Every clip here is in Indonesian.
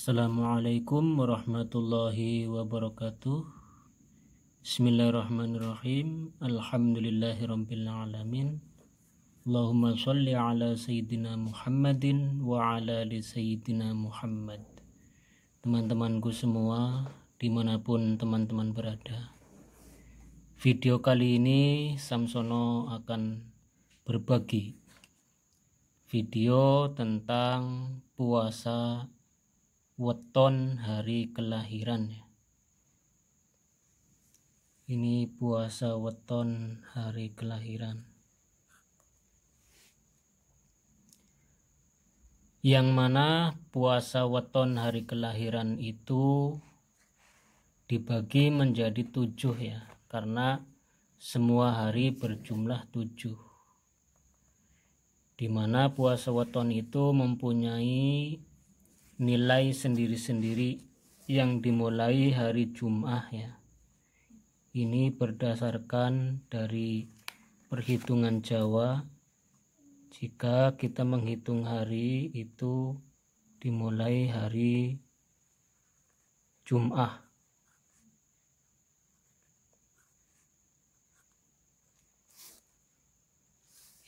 Assalamualaikum warahmatullahi wabarakatuh Bismillahirrahmanirrahim Alhamdulillahirrahmanirrahim Allahumma salli ala Sayyidina Muhammadin wa ala li Sayyidina Muhammad Teman-temanku semua dimanapun teman-teman berada Video kali ini Samsono akan berbagi video tentang puasa weton hari kelahiran Ini puasa weton hari kelahiran. Yang mana puasa weton hari kelahiran itu dibagi menjadi tujuh ya, karena semua hari berjumlah tujuh. Dimana puasa weton itu mempunyai nilai sendiri-sendiri yang dimulai hari Jum'ah ya. Ini berdasarkan dari perhitungan Jawa. Jika kita menghitung hari itu dimulai hari Jum'ah.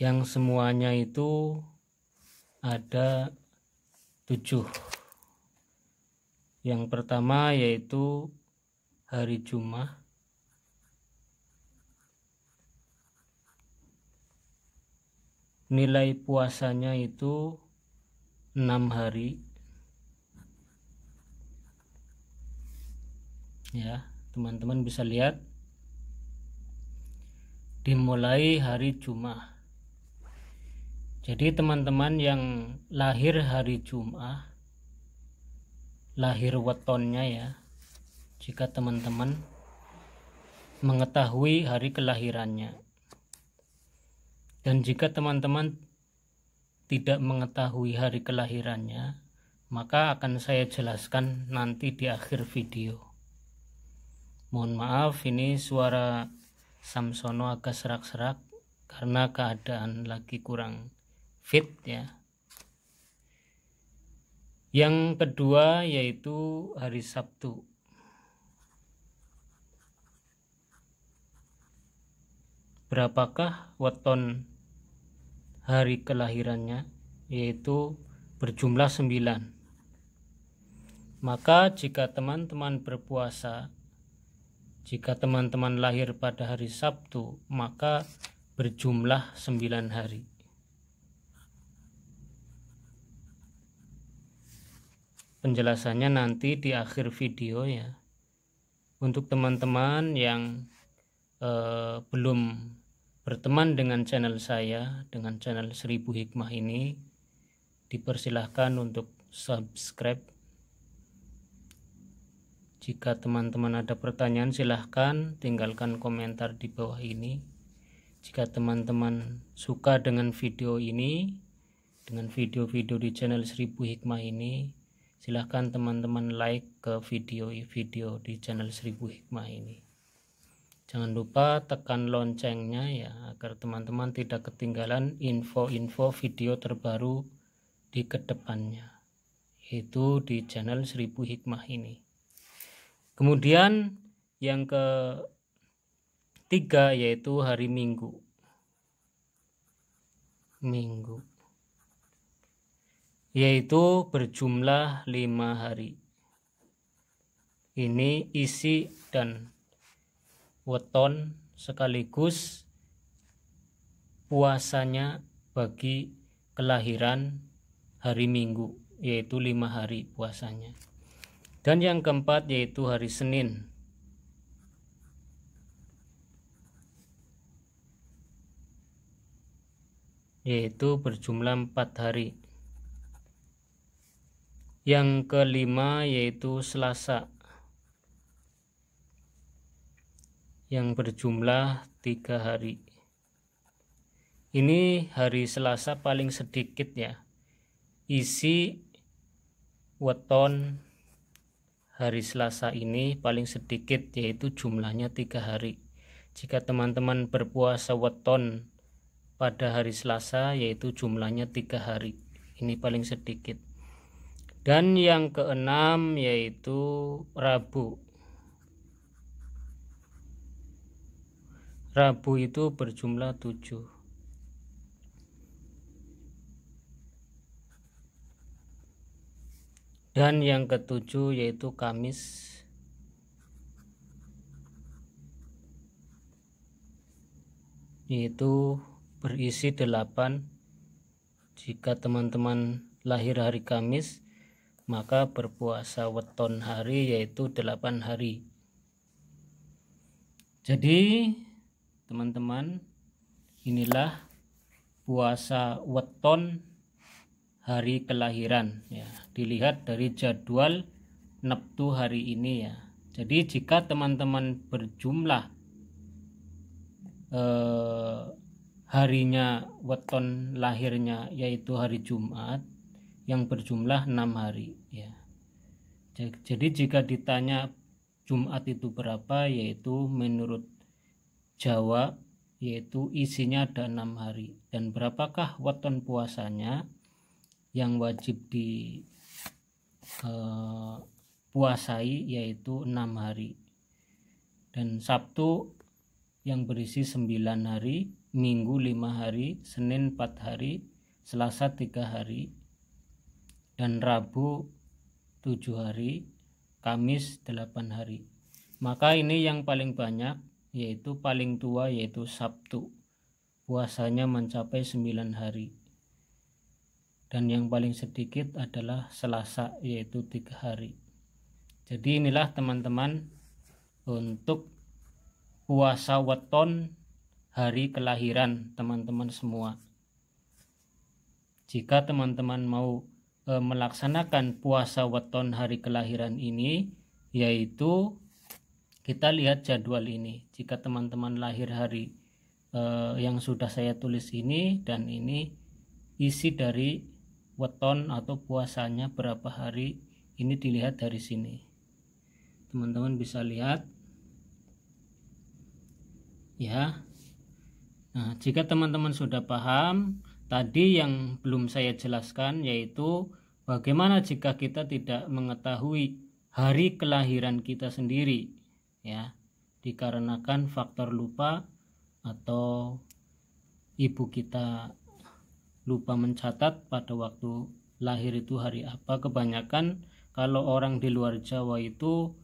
Yang semuanya itu ada tujuh. Yang pertama yaitu hari Jumat. Nilai puasanya itu 6 hari. Ya, teman-teman bisa lihat dimulai hari Jumat. Jadi teman-teman yang lahir hari Jumat lahir wetonnya ya jika teman-teman mengetahui hari kelahirannya dan jika teman-teman tidak mengetahui hari kelahirannya maka akan saya jelaskan nanti di akhir video mohon maaf ini suara Samsono agak serak-serak karena keadaan lagi kurang fit ya yang kedua yaitu hari Sabtu berapakah weton hari kelahirannya yaitu berjumlah 9 maka jika teman-teman berpuasa jika teman-teman lahir pada hari Sabtu maka berjumlah 9 hari penjelasannya nanti di akhir video ya untuk teman-teman yang eh, belum berteman dengan channel saya dengan channel seribu hikmah ini dipersilahkan untuk subscribe jika teman-teman ada pertanyaan silahkan tinggalkan komentar di bawah ini. Jika teman-teman suka dengan video ini, dengan video-video di channel Seribu Hikmah ini, silahkan teman-teman like ke video-video di channel Seribu Hikmah ini. Jangan lupa tekan loncengnya ya agar teman-teman tidak ketinggalan info-info video terbaru di kedepannya itu di channel Seribu Hikmah ini. Kemudian yang ketiga yaitu hari Minggu. Minggu yaitu berjumlah lima hari. Ini isi dan weton sekaligus puasanya bagi kelahiran hari Minggu, yaitu lima hari puasanya. Dan yang keempat yaitu hari Senin, yaitu berjumlah empat hari. Yang kelima yaitu Selasa yang berjumlah tiga hari. Ini hari Selasa paling sedikit ya. Isi weton hari Selasa ini paling sedikit yaitu jumlahnya tiga hari. Jika teman-teman berpuasa weton pada hari Selasa yaitu jumlahnya tiga hari. Ini paling sedikit dan yang keenam yaitu Rabu. Rabu itu berjumlah tujuh. Dan yang ketujuh yaitu Kamis. Yaitu berisi delapan. Jika teman-teman lahir hari Kamis, maka berpuasa weton hari yaitu 8 hari jadi teman-teman inilah puasa weton hari kelahiran ya dilihat dari jadwal neptu hari ini ya jadi jika teman-teman berjumlah eh, harinya weton lahirnya yaitu hari Jumat yang berjumlah enam hari ya jadi jika ditanya Jumat itu berapa yaitu menurut Jawa yaitu isinya ada enam hari dan berapakah weton puasanya yang wajib di eh, puasai yaitu enam hari dan Sabtu yang berisi sembilan hari Minggu lima hari Senin empat hari Selasa tiga hari dan Rabu tujuh hari, Kamis delapan hari. Maka ini yang paling banyak yaitu paling tua yaitu Sabtu. Puasanya mencapai sembilan hari. Dan yang paling sedikit adalah Selasa yaitu tiga hari. Jadi inilah teman-teman untuk puasa weton hari kelahiran teman-teman semua. Jika teman-teman mau e, melaksanakan puasa weton hari kelahiran ini yaitu kita lihat jadwal ini jika teman-teman lahir hari e, yang sudah saya tulis ini dan ini isi dari weton atau puasanya berapa hari ini dilihat dari sini teman-teman bisa lihat ya Nah, jika teman-teman sudah paham, tadi yang belum saya jelaskan yaitu Bagaimana jika kita tidak mengetahui hari kelahiran kita sendiri? Ya, dikarenakan faktor lupa atau ibu kita lupa mencatat pada waktu lahir itu hari apa. Kebanyakan kalau orang di luar Jawa itu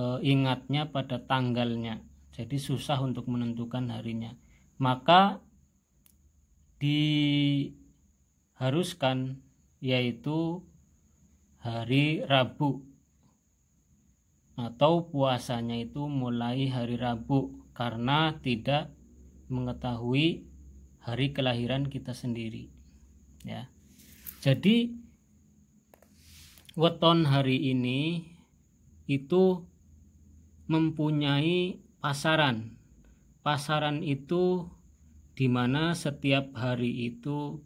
e, ingatnya pada tanggalnya. Jadi susah untuk menentukan harinya. Maka diharuskan yaitu hari Rabu atau puasanya itu mulai hari Rabu karena tidak mengetahui hari kelahiran kita sendiri ya jadi weton hari ini itu mempunyai pasaran pasaran itu dimana setiap hari itu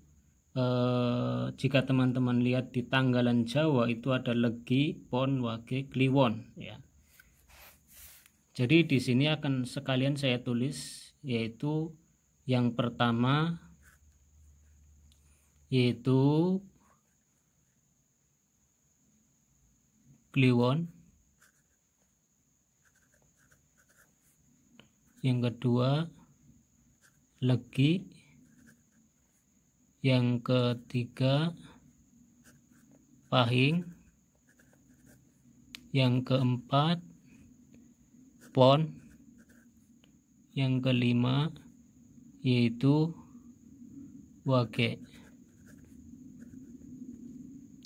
Eh, jika teman-teman lihat di tanggalan Jawa itu ada Legi Pon Wage Kliwon ya. Jadi di sini akan sekalian saya tulis yaitu yang pertama yaitu Kliwon yang kedua Legi yang ketiga pahing yang keempat pon yang kelima yaitu wage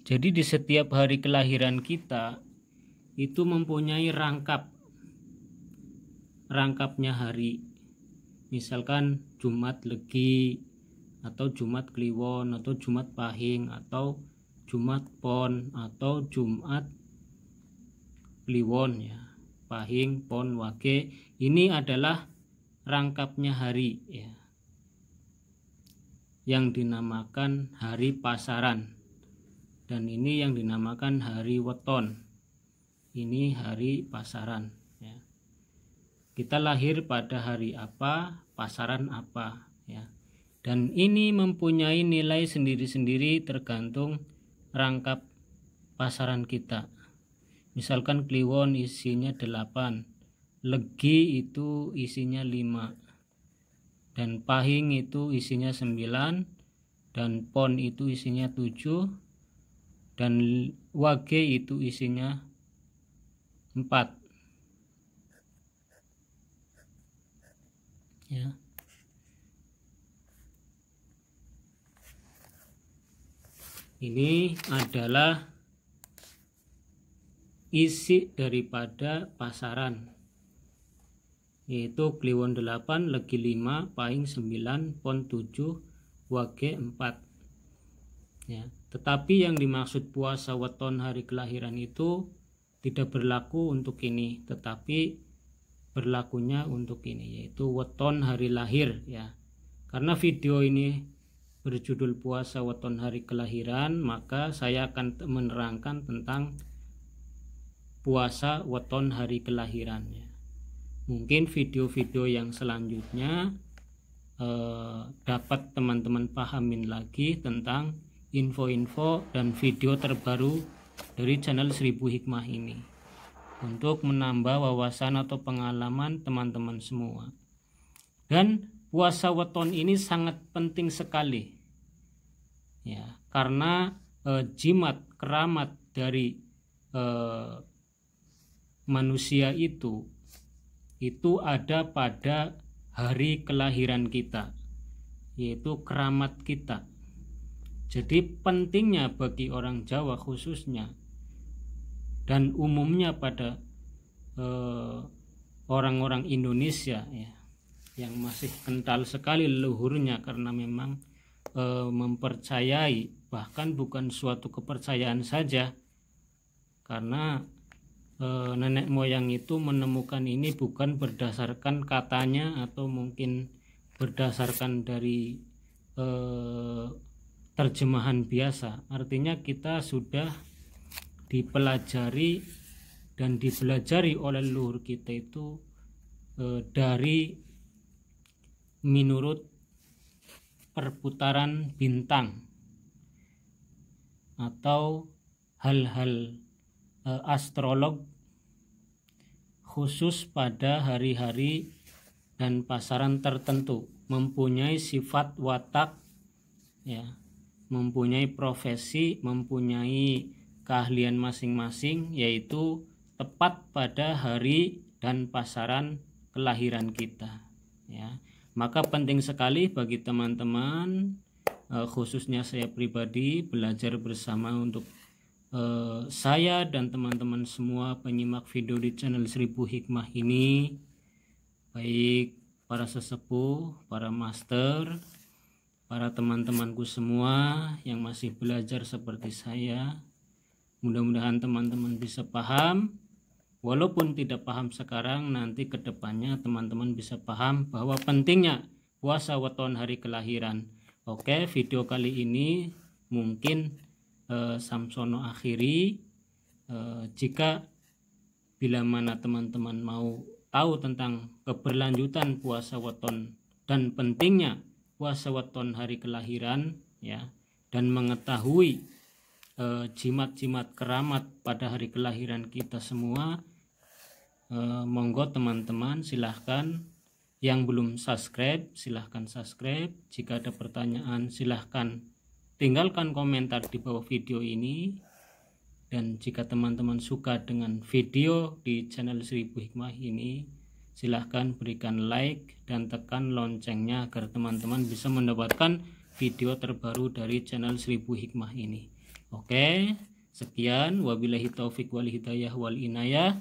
jadi di setiap hari kelahiran kita itu mempunyai rangkap rangkapnya hari misalkan Jumat Legi atau Jumat Kliwon atau Jumat Pahing atau Jumat Pon atau Jumat Kliwon ya Pahing Pon Wage ini adalah rangkapnya hari ya yang dinamakan hari pasaran dan ini yang dinamakan hari weton ini hari pasaran ya. kita lahir pada hari apa pasaran apa ya dan ini mempunyai nilai sendiri-sendiri tergantung rangkap pasaran kita. Misalkan kliwon isinya 8, legi itu isinya 5, dan pahing itu isinya 9, dan pon itu isinya 7, dan wage itu isinya 4. Ya. ini adalah isi daripada pasaran yaitu Kliwon 8, Legi 5, Pahing 9, Pon 7, Wage 4 ya. tetapi yang dimaksud puasa weton hari kelahiran itu tidak berlaku untuk ini tetapi berlakunya untuk ini yaitu weton hari lahir ya karena video ini berjudul puasa weton hari kelahiran maka saya akan menerangkan tentang puasa weton hari kelahirannya mungkin video-video yang selanjutnya eh, dapat teman-teman pahamin lagi tentang info-info dan video terbaru dari channel seribu hikmah ini untuk menambah wawasan atau pengalaman teman-teman semua dan puasa weton ini sangat penting sekali ya karena e, jimat keramat dari e, manusia itu itu ada pada hari kelahiran kita yaitu keramat kita jadi pentingnya bagi orang Jawa khususnya dan umumnya pada eh, orang-orang e, Indonesia ya yang masih kental sekali leluhurnya karena memang e, mempercayai bahkan bukan suatu kepercayaan saja karena e, nenek moyang itu menemukan ini bukan berdasarkan katanya atau mungkin berdasarkan dari e, terjemahan biasa artinya kita sudah dipelajari dan dipelajari oleh leluhur kita itu e, dari menurut perputaran bintang atau hal-hal e, astrolog khusus pada hari-hari dan pasaran tertentu mempunyai sifat watak ya mempunyai profesi mempunyai keahlian masing-masing yaitu tepat pada hari dan pasaran kelahiran kita ya maka penting sekali bagi teman-teman eh, khususnya saya pribadi belajar bersama untuk eh, saya dan teman-teman semua penyimak video di channel Seribu Hikmah ini baik para sesepuh, para master, para teman-temanku semua yang masih belajar seperti saya. Mudah-mudahan teman-teman bisa paham Walaupun tidak paham sekarang, nanti kedepannya teman-teman bisa paham bahwa pentingnya puasa weton hari kelahiran. Oke, video kali ini mungkin eh, Samsono akhiri. Eh, jika bila mana teman-teman mau tahu tentang keberlanjutan puasa weton dan pentingnya puasa weton hari kelahiran, ya, dan mengetahui eh, jimat-jimat keramat pada hari kelahiran kita semua Eh, monggo teman-teman silahkan yang belum subscribe silahkan subscribe jika ada pertanyaan silahkan tinggalkan komentar di bawah video ini dan jika teman-teman suka dengan video di channel Seribu Hikmah ini silahkan berikan like dan tekan loncengnya agar teman-teman bisa mendapatkan video terbaru dari channel Seribu Hikmah ini oke sekian wabillahi taufik wal hidayah wal inayah